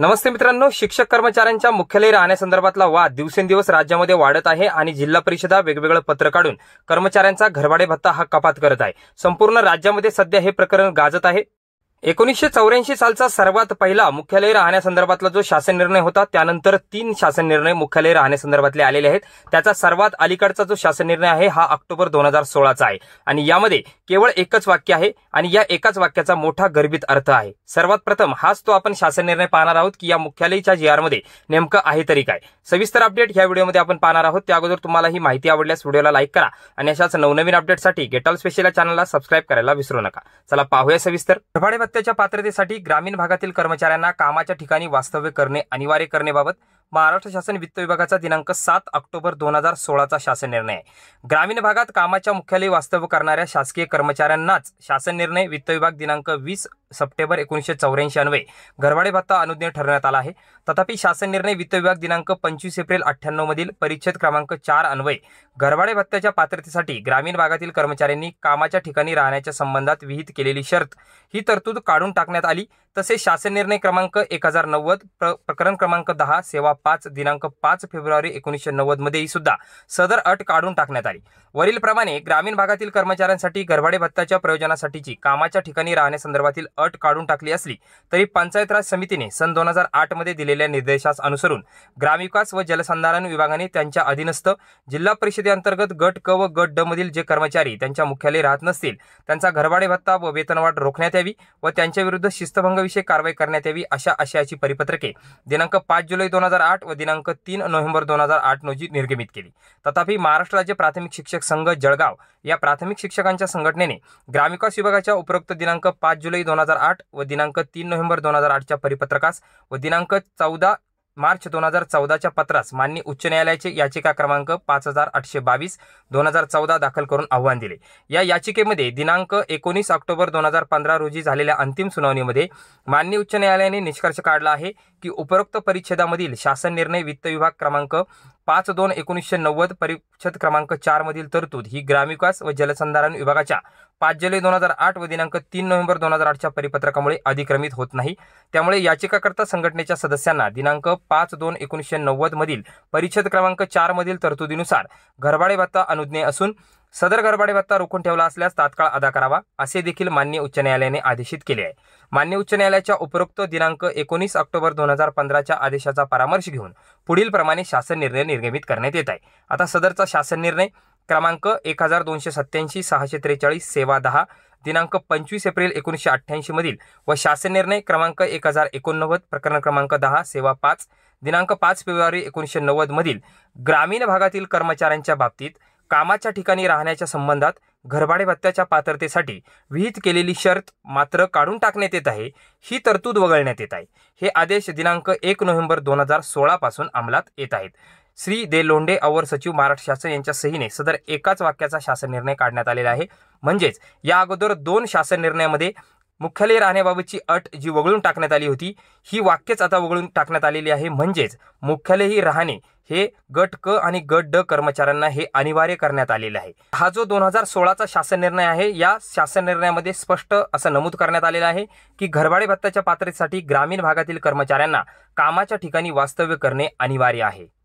नमस्ते मित्रांनो शिक्षक कर्मचाऱ्यांच्या मुख्यालयी राहण्यासंदर्भातला वाद दिवसेंदिवस राज्यामध्ये वाढत आहे आणि जिल्हा परिषदा वेगवेगळं पत्र काढून कर्मचाऱ्यांचा घरभाडे भत्ता हा कपात करत आहे संपूर्ण राज्यामध्ये सध्या हे प्रकरण गाजत आहे एकोणीसशे चौऱ्याऐंशी सालचा सर्वात पहिला मुख्यालय राहण्यासंदर्भातला जो शासन निर्णय होता त्यानंतर तीन शासन निर्णय मुख्यालय राहण्यासंदर्भातले आलेले आहेत त्याचा सर्वात अलीकडचा जो शासन निर्णय आहे हा ऑक्टोबर दोन हजार सोळाचा आहे आणि यामध्ये केवळ एकच वाक्य आहे आणि या एकाच वाक्याचा मोठा गर्भित अर्थ आहे सर्वात प्रथम हाच तो आपण शासन निर्णय पाहणार आहोत की या मुख्यालयच्या जी आरमध्ये नेमकं आहे तरी काय सविस्तर अपडेट या व्हिडिओमध्ये आपण पाहणार आहोत त्या अगोदर तुम्हाला ही माहिती आवडल्यास व्हिडिओला लाईक करा आणि अशाच नवनवीन अपडेटसाठी गेटॉल स्पेशल या चॅनलला सबस्क्राईब करायला विसरू नका चला पाहूया सविस्तर त्याच्या पात्रतेसाठी ग्रामीण भागातील कर्मचाऱ्यांना कामाच्या ठिकाणी वास्तव्य करणे अनिवार्य करण्याबाबत महाराष्ट्र शासन वित्त विभागाचा दिनांक सात ऑक्टोबर दोन हजार सोळाचा शासन निर्णय ग्रामीण भागात कामाच्या मुख्यालय वास्तव्य करणाऱ्या शासकीय कर्मचाऱ्यांनाच शासन निर्णय वित्त विभाग दिनांक वीस सप्टेंबर एकोणीसशे चौऱ्याऐंशी अन्वये घरवाडे भत्ता अनुज्ञ ठरवण्यात आला आहे तथापि शासन निर्णय वित्त विभाग दिनांक पंचवीस एप्रिल मधील परिच्छेद क्रमांक चार अन्वये घरवाडे भत्त्याच्या पात्रतेसाठी ग्रामीण भागातील कर्मचाऱ्यांनी कामाच्या ठिकाणी राहण्याच्या संबंधात विहित केलेली शर्त ही तरतूद काढून टाकण्यात आली तसेच शासन निर्णय क्रमांक एक हजार नव्वद प्र प्रकरण क्रमांक दहा सेवा पाच दिनांक पाच फेब्रुवारी एकोणीसशे मध्येही सुद्धा सदर अट काढून टाकण्यात आली वरीलप्रमाणे ग्रामीण भागातील कर्मचाऱ्यांसाठी गरभाडे भत्ताच्या प्रयोजनासाठीची कामाच्या ठिकाणी राहण्यासंदर्भातील अट काढून टाकली असली तरी पंचायत राज समितीने सन दोन हजार आठमध्ये दिलेल्या निर्देशास अनुसरून ग्रामविकास व जलसंधारण विभागाने त्यांच्या अधीनस्थ जिल्हा परिषदेअंतर्गत गट क व गट ड मधील जे कर्मचारी त्यांच्या मुख्यालय राहत नसतील त्यांचा घरभाडे भत्ता व वेतनवाढ रोखण्यात यावी व त्यांच्याविरुद्ध शिस्तभंग त्यांच्याविषयी कारवाई करण्यात यावी अशा आशयाची परिपत्रके दिनांक पाच जुलै दोन हजार आठ व दिनांक तीन नोव्हेंबर दोन हजार आठ रोजी निर्गमित केली तथापि महाराष्ट्र राज्य प्राथमिक शिक्षक संघ जळगाव या प्राथमिक शिक्षकांच्या संघटनेने ग्रामविकास विभागाच्या उपरोक्त दिनांक पाच जुलै दोन हजार आठ व दिनांक तीन नोव्हेंबर दोन हजार आठच्या परिपत्रकास व दिनांक चौदा मार्च दोन हजार चौदाच्या पत्रास मान्य उच्च न्यायालयाचे याचिका क्रमांक पाच हजार आठशे बावीस दोन हजार चौदा दाखल करून आव्हान दिले या याचिकेमध्ये दिनांक एकोणीस ऑक्टोबर दोन हजार पंधरा रोजी झालेल्या अंतिम सुनावणीमध्ये मान्य उच्च न्यायालयाने निष्कर्ष काढला आहे की उपरोक्त परिच्छेदामधील शासन निर्णय वित्त विभाग क्रमांक पाच दोन एकोणीसशे नव्वद परिच्छेद क्रमांक मधील तरतूद ही ग्रामविकास व जलसंधारण विभागाच्या पाच जुलै दोन हजार आठ व दिनांक तीन नोव्हेंबर दोन हजार आठच्या परिपत्रकामुळे अधिक्रमित होत नाही त्यामुळे याचिकाकर्ता संघटनेच्या सदस्यांना दिनांक पाच दोन एकोणीसशे मधील परिच्छेद क्रमांक मधील तरतुदीनुसार घरभाडे भत्ता अनुज्ञे असून सदर गरबाडे भत्ता रोखून ठेवला असल्यास तात्काळ अदा करावा असे देखील मान्य उच्च न्यायालयाने आदेशित केले आहे मान्य उच्च न्यायालयाच्या उपरोक्त दिनांक एकोणीस ऑक्टोबर दोन हजार पंधराच्या आदेशाचा परामर्श घेऊन पुढील प्रमाणे शासन निर्णय निर्गमित करण्यात येत आहे आता सदरचा शासन निर्णय क्रमांक एक हजार दोनशे सत्त्याऐंशी सहाशे त्रेचाळीस सेवा दहा दिनांक पंचवीस एप्रिल एकोणीसशे मधील व शासन निर्णय क्रमांक एक हजार एकोणनव्वद प्रकरण क्रमांक दहा सेवा पाच दिनांक पाच फेब्रुवारी एकोणीसशे मधील ग्रामीण भागातील कर्मचाऱ्यांच्या बाबतीत कामाच्या ठिकाणी राहण्याच्या संबंधात घरभाडे भत्त्याच्या पात्रतेसाठी विहित केलेली शर्त मात्र काढून टाकण्यात येत आहे ही तरतूद वगळण्यात येत आहे हे आदेश दिनांक एक नोव्हेंबर दोन हजार सोळापासून अंमलात येत आहेत श्री दे लोंडे अवर सचिव महाराष्ट्र शासन यांच्या सहीने सदर एकाच वाक्याचा शासन निर्णय काढण्यात आलेला आहे म्हणजेच या अगोदर दोन शासन निर्णयामध्ये मुख्यालय राहण्याबाबतची अट जी वगळून टाकण्यात आली होती ही वाक्यच आता वगळून टाकण्यात आलेली आहे म्हणजेच मुख्यालयही राहणे हे गट क आणि गट ड कर्मचाऱ्यांना हे अनिवार्य करण्यात आलेलं आहे हा जो दोन हजार सोळाचा शासन निर्णय आहे या शासन निर्णयामध्ये स्पष्ट असं नमूद करण्यात आलेलं आहे की घरभाडे भत्त्याच्या पात्रतेसाठी ग्रामीण भागातील कर्मचाऱ्यांना कामाच्या ठिकाणी वास्तव्य करणे अनिवार्य आहे